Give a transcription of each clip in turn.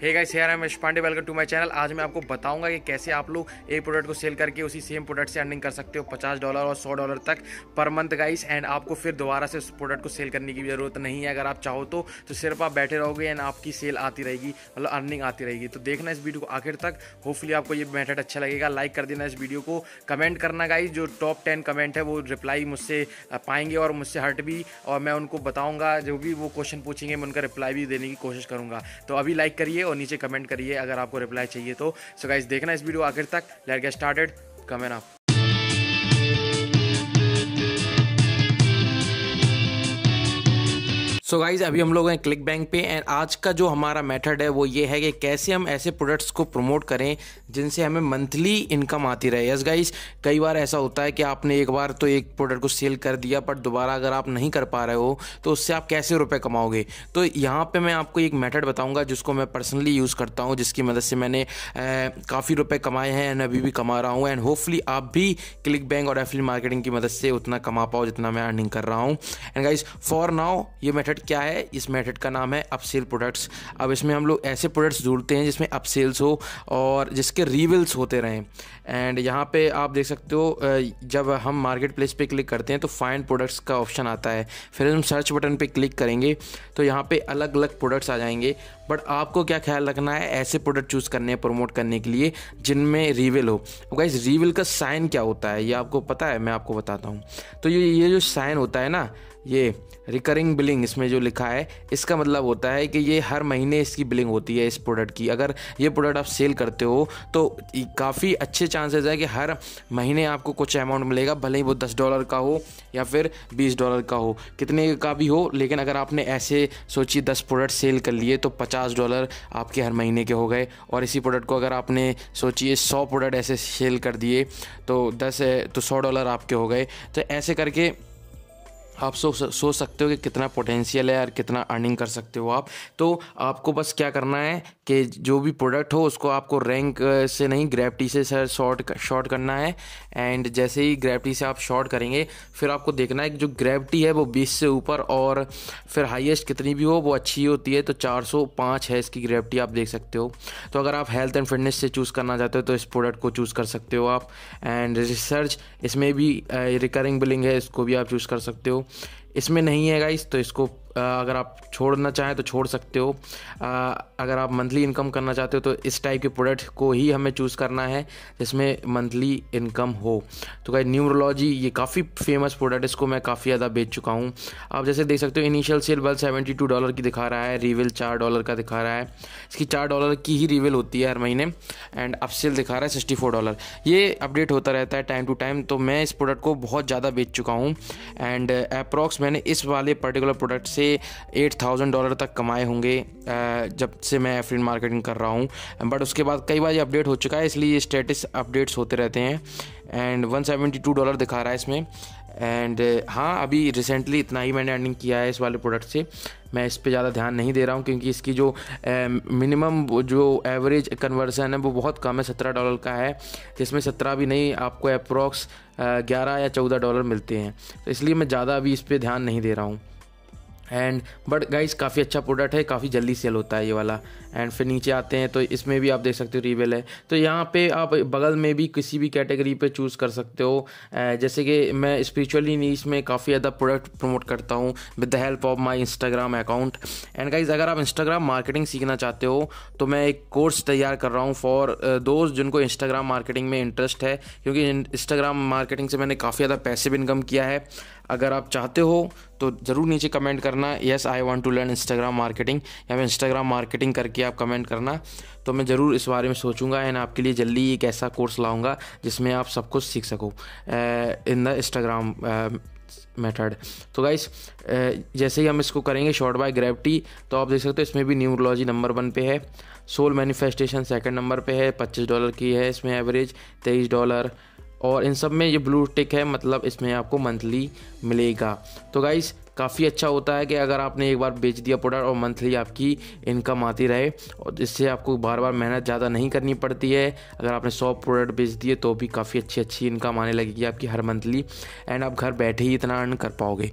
hey guys here I Ash Pandey welcome to my channel आज मैं आपको बताऊंगा कि कैसे आप लोग एक प्रोडक्ट को सेल करके उसी सेम प्रोडक्ट से अर्निंग कर सकते हो 50 डॉलर और 100 डॉलर तक पर मंथ गाइस एंड आपको फिर दोबारा से उस प्रोडक्ट को सेल करने की ज़रूरत नहीं है अगर आप चाहो तो तो सिर्फ आप बैठे रहोगे एंड आपकी सेल आती रहेगी मतलब अर्निंग आती रहेगी तो देखना इस वीडियो को आखिर तक होपफुली आपको ये मैथड अच्छा लगेगा लाइक कर देना इस वीडियो को कमेंट करना गाइज जो टॉप टेन कमेंट है वो रिप्लाई मुझसे पाएंगे और मुझसे हट भी और मैं उनको बताऊँगा जो भी वो क्वेश्चन पूछेंगे मैं उनका रिप्लाई भी देने की कोशिश करूँगा तो अभी लाइक करिए और नीचे कमेंट करिए अगर आपको रिप्लाई चाहिए तो सो गाइज देखना इस वीडियो आखिर तक लेट गेट स्टार्टेड कमेंट आप सो so गाइज अभी हम लोग हैं क्लिक बैंक पे एंड आज का जो हमारा मेथड है वो ये है कि कैसे हम ऐसे प्रोडक्ट्स को प्रमोट करें जिनसे हमें मंथली इनकम आती रहे यस गाइज कई बार ऐसा होता है कि आपने एक बार तो एक प्रोडक्ट को सेल कर दिया बट दोबारा अगर आप नहीं कर पा रहे हो तो उससे आप कैसे रुपये कमाओगे तो यहाँ पर मैं आपको एक मैथड बताऊँगा जिसको मैं पर्सनली यूज़ करता हूँ जिसकी मदद से मैंने काफ़ी रुपये कमाए हैं एंड अभी भी कमा रहा हूँ एंड होपफुली आप भी क्लिक बैंक और एफिल मार्केटिंग की मदद से उतना कमा पाओ जितना मैं अर्निंग कर रहा हूँ एंड गाइज फॉर नाउ ये मेथड क्या है इस मेथड का नाम है अपसेल प्रोडक्ट्स अब इसमें हम लोग ऐसे प्रोडक्ट्स जुड़ते हैं जिसमें अपसेल्स हो और जिसके रीविल्स होते रहें एंड यहाँ पे आप देख सकते हो जब हम मार्केट प्लेस पे क्लिक करते हैं तो फाइंड प्रोडक्ट्स का ऑप्शन आता है फिर हम सर्च बटन पे क्लिक करेंगे तो यहाँ पे अलग अलग प्रोडक्ट्स आ जाएंगे बट आपको क्या ख्याल रखना है ऐसे प्रोडक्ट चूज़ करने हैं प्रमोट करने के लिए जिनमें रीविल हो अब गाइज रीविल का साइन क्या होता है ये आपको पता है मैं आपको बताता हूँ तो ये ये जो साइन होता है ना ये रिकरिंग बिलिंग इसमें जो लिखा है इसका मतलब होता है कि ये हर महीने इसकी बिलिंग होती है इस प्रोडक्ट की अगर ये प्रोडक्ट आप सेल करते हो तो काफ़ी अच्छे चांसेस है कि हर महीने आपको कुछ अमाउंट मिलेगा भले ही वो दस डॉलर का हो या फिर बीस डॉलर का हो कितने का भी हो लेकिन अगर आपने ऐसे सोचिए दस प्रोडक्ट सेल कर लिए तो पचास डॉलर आपके हर महीने के हो गए और इसी प्रोडक्ट को अगर आपने सोचिए सौ प्रोडक्ट ऐसे सेल कर दिए तो दस तो सौ डॉलर आपके हो गए तो ऐसे करके आप सोच सोच सकते हो कि कितना पोटेंशियल है और कितना अर्निंग कर सकते हो आप तो आपको बस क्या करना है कि जो भी प्रोडक्ट हो उसको आपको रैंक से नहीं ग्रेविटी से सर शॉर्ट शॉर्ट करना है एंड जैसे ही ग्रेविटी से आप शॉर्ट करेंगे फिर आपको देखना है कि जो ग्रेविटी है वो 20 से ऊपर और फिर हाईएस्ट कितनी भी हो वो अच्छी होती है तो 405 है इसकी ग्रेविटी आप देख सकते हो तो अगर आप हेल्थ एंड फिटनेस से चूज़ करना चाहते हो तो इस प्रोडक्ट को चूज़ कर सकते हो आप एंड रिसर्च इसमें भी रिकरिंग बिलिंग है इसको भी आप चूज़ कर सकते हो इसमें नहीं है गाइस तो इसको अगर आप छोड़ना चाहें तो छोड़ सकते हो अगर आप मंथली इनकम करना चाहते हो तो इस टाइप के प्रोडक्ट को ही हमें चूज़ करना है जिसमें मंथली इनकम हो तो गाइज न्यूरोलॉजी ये काफ़ी फेमस प्रोडक्ट इसको मैं काफ़ी ज़्यादा बेच चुका हूँ आप जैसे देख सकते हो इनिशियल सेल बल सेवेंटी टू डॉलर की दिखा रहा है रिविल चार डॉलर का दिखा रहा है इसकी चार डॉलर की ही रिविल होती है हर महीने एंड अब सेल दिखा रहा है सिक्सटी फोर डॉलर ये अपडेट होता रहता है टाइम टू टाइम तो मैं इस प्रोडक्ट को बहुत ज़्यादा बेच चुका हूँ एंड अप्रॉक्स मैंने इस वाले पर्टिकुलर प्रोडक्ट से से एट थाउजेंड डॉलर तक कमाए होंगे जब से मैं एफिलेट मार्केटिंग कर रहा हूँ बट उसके बाद कई बार ये अपडेट हो चुका है इसलिए ये स्टेटस अपडेट्स होते रहते हैं एंड टू डॉलर दिखा रहा है इसमें एंड हाँ अभी रिसेंटली इतना ही मैंने अर्निंग किया है इस वाले प्रोडक्ट से मैं इस पर ज़्यादा ध्यान नहीं दे रहा हूँ क्योंकि इसकी जो मिनिमम जो एवरेज कन्वर्सन है वो बहुत कम है सत्रह डॉलर का है जिसमें सत्रह भी नहीं आपको अप्रॉक्स ग्यारह या चौदह डॉलर मिलते हैं तो इसलिए मैं ज़्यादा अभी इस पर ध्यान नहीं दे रहा हूँ एंड बट गाइस काफ़ी अच्छा प्रोडक्ट है काफ़ी जल्दी सेल होता है ये वाला एंड फिर नीचे आते हैं तो इसमें भी आप देख सकते हो रिवेल है तो यहाँ पे आप बगल में भी किसी भी कैटेगरी पे चूज़ कर सकते हो uh, जैसे कि मैं स्पिरिचुअली नीच में काफ़ी ज़्यादा प्रोडक्ट प्रमोट करता हूँ with the help of my Instagram account and guys अगर आप इंस्टाग्राम मार्केटिंग सीखना चाहते हो तो मैं एक कोर्स तैयार कर रहा हूँ फॉर दोज uh, जिनको इंस्टाग्राम मार्केटिंग में इंटरेस्ट है क्योंकि इंस्टाग्राम मार्केटिंग से मैंने काफ़ी ज़्यादा पैसे भी इनकम किया है अगर आप चाहते हो तो ज़रूर नीचे कमेंट करना yes I want to learn Instagram marketing या फिर इंस्टाग्राम मार्केटिंग करके आप कमेंट करना तो मैं ज़रूर इस बारे में सोचूंगा एंड आपके लिए जल्दी एक ऐसा कोर्स लाऊंगा जिसमें आप सब कुछ सीख सको इन द इंस्टाग्राम मेथड तो गाइस जैसे ही हम इसको करेंगे शॉर्ट बाय ग्रेविटी तो आप देख सकते हो इसमें भी न्यूरोलॉजी नंबर वन पे है सोल मैनिफेस्टेशन सेकंड नंबर पे है पच्चीस डॉलर की है इसमें एवरेज तेईस डॉलर और इन सब में ये ब्लू टिक है मतलब इसमें आपको मंथली मिलेगा तो गाइस काफ़ी अच्छा होता है कि अगर आपने एक बार बेच दिया प्रोडक्ट और मंथली आपकी इनकम आती रहे और इससे आपको बार बार मेहनत ज़्यादा नहीं करनी पड़ती है अगर आपने सौ प्रोडक्ट बेच दिए तो भी काफ़ी अच्छी अच्छी इनकम आने लगेगी आपकी हर मंथली एंड आप घर बैठे ही इतना अर्न कर पाओगे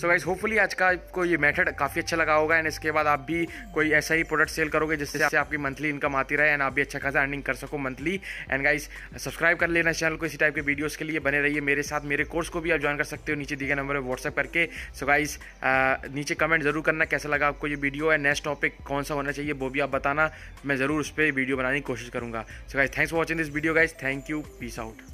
सो गाइज होपफुली आज का आपको ये मेथड काफ़ी अच्छा लगा होगा एंड इसके बाद आप भी कोई ऐसा ही प्रोडक्ट सेल करोगे जिससे आपकी मंथली इनकम आती रहे एंड आप भी अच्छा खासा अर्निंग कर सको मंथली एंड गाइज सब्सक्राइब कर लेना चैनल को इसी टाइप के वीडियोज़ के लिए बने रहिए मेरे साथ मेरे कोर्स को भी आप ज्वाइन कर सकते हो नीचे दिए नंबर पर व्हाट्सअप करके सो गाइज नीचे कमेंट जरूर करना कैसा लगा आपको ये वीडियो है नेक्स्ट टॉपिक कौन सा होना चाहिए वो भी आप बताना मैं ज़रूर उस पर वीडियो बनाने की कोशिश करूँगा so guys thanks for watching this video guys thank you peace out